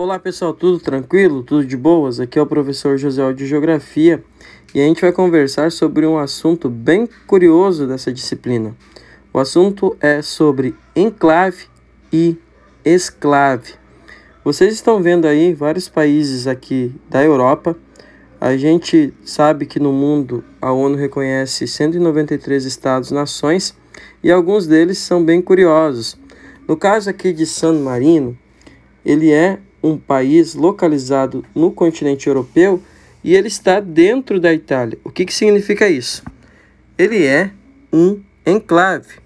Olá pessoal, tudo tranquilo? Tudo de boas? Aqui é o professor José de Geografia e a gente vai conversar sobre um assunto bem curioso dessa disciplina. O assunto é sobre enclave e esclave. Vocês estão vendo aí vários países aqui da Europa. A gente sabe que no mundo a ONU reconhece 193 estados-nações e alguns deles são bem curiosos. No caso aqui de San Marino, ele é um país localizado no continente europeu e ele está dentro da Itália. O que, que significa isso? Ele é um enclave.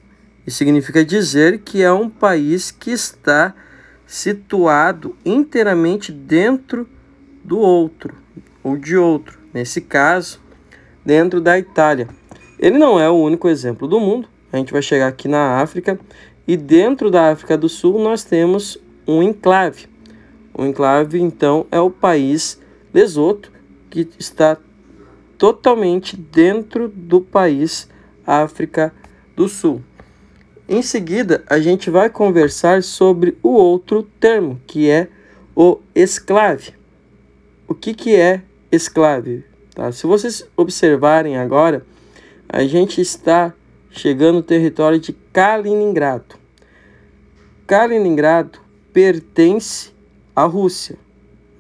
e significa dizer que é um país que está situado inteiramente dentro do outro ou de outro, nesse caso, dentro da Itália. Ele não é o único exemplo do mundo. A gente vai chegar aqui na África e dentro da África do Sul nós temos um enclave. O enclave, então, é o país Lesoto, que está totalmente dentro do país África do Sul. Em seguida, a gente vai conversar sobre o outro termo, que é o esclave. O que, que é esclave? Tá? Se vocês observarem agora, a gente está chegando no território de Kaliningrado. Kaliningrado pertence a Rússia.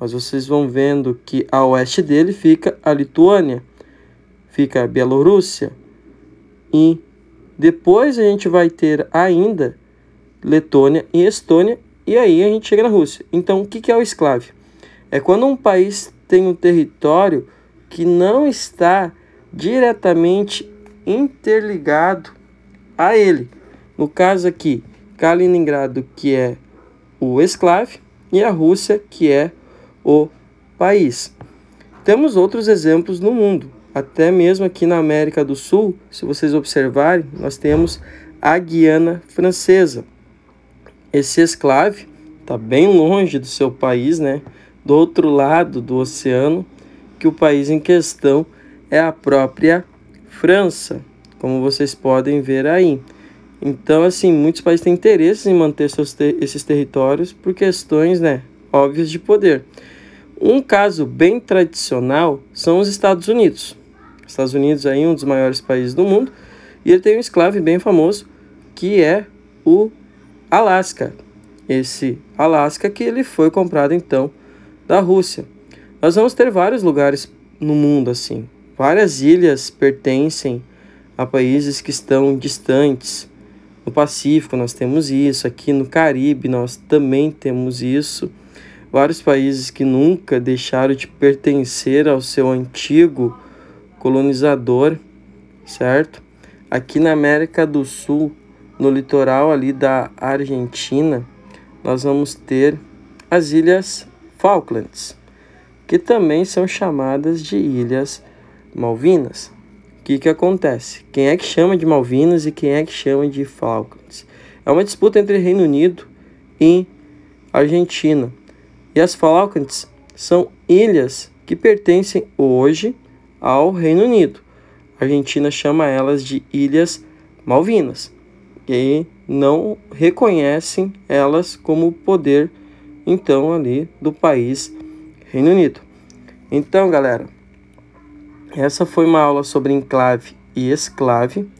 Mas vocês vão vendo que a oeste dele fica a Lituânia, fica a Bielorrússia. E depois a gente vai ter ainda Letônia e Estônia, e aí a gente chega na Rússia. Então, o que é o esclave? É quando um país tem um território que não está diretamente interligado a ele. No caso aqui, Kaliningrado, que é o esclave, e a Rússia, que é o país. Temos outros exemplos no mundo, até mesmo aqui na América do Sul, se vocês observarem, nós temos a Guiana Francesa. Esse esclave está bem longe do seu país, né? do outro lado do oceano, que o país em questão é a própria França, como vocês podem ver aí. Então, assim, muitos países têm interesse em manter ter esses territórios por questões, né, óbvias de poder. Um caso bem tradicional são os Estados Unidos. Estados Unidos é aí um dos maiores países do mundo, e ele tem um esclave bem famoso que é o Alasca. Esse Alasca que ele foi comprado então da Rússia. Nós vamos ter vários lugares no mundo assim. Várias ilhas pertencem a países que estão distantes no Pacífico nós temos isso, aqui no Caribe nós também temos isso. Vários países que nunca deixaram de pertencer ao seu antigo colonizador, certo? Aqui na América do Sul, no litoral ali da Argentina, nós vamos ter as Ilhas Falklands, que também são chamadas de Ilhas Malvinas que, que acontece? Quem é que chama de Malvinas e quem é que chama de Falklands? É uma disputa entre Reino Unido e Argentina. E as Falklands são ilhas que pertencem hoje ao Reino Unido. A Argentina chama elas de Ilhas Malvinas e não reconhecem elas como poder então ali do país Reino Unido. Então, galera, essa foi uma aula sobre enclave e esclave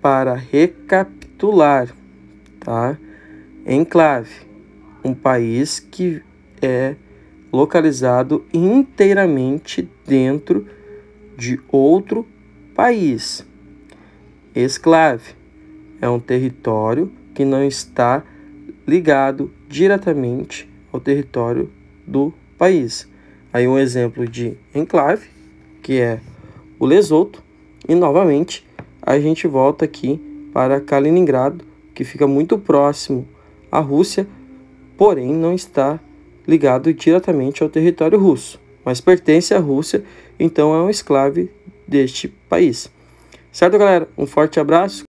para recapitular, tá? Enclave, um país que é localizado inteiramente dentro de outro país. Esclave é um território que não está ligado diretamente ao território do país. Aí um exemplo de enclave, que é o Lesoto. E novamente a gente volta aqui para Kaliningrado, que fica muito próximo à Rússia, porém não está ligado diretamente ao território russo, mas pertence à Rússia, então é um esclave deste país. Certo, galera? Um forte abraço.